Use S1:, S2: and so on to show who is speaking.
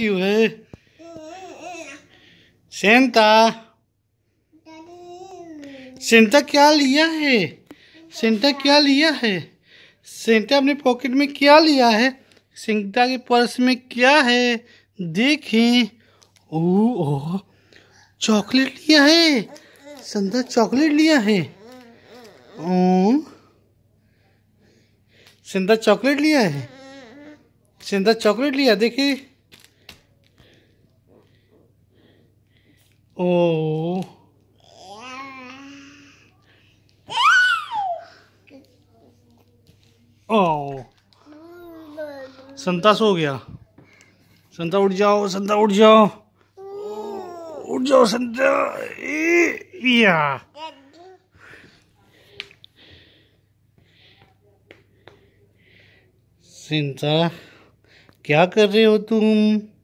S1: you eh? Santa Santa क्या लिया है सेंटा क्या लिया है सेंटा अपने पॉकेट में क्या लिया है सेंटा के पर्स में क्या है देखें ओ, ओ चॉकलेट लिया है संता चॉकलेट लिया है ओ सेंटा चॉकलेट लिया है सेंटा चॉकलेट लिया देखिए Oh.
S2: Oh. संता सो गया संता उठ जाओ संता उठ जाओ उठ जाओ संता
S3: या
S4: संता क्या कर रहे हो तुम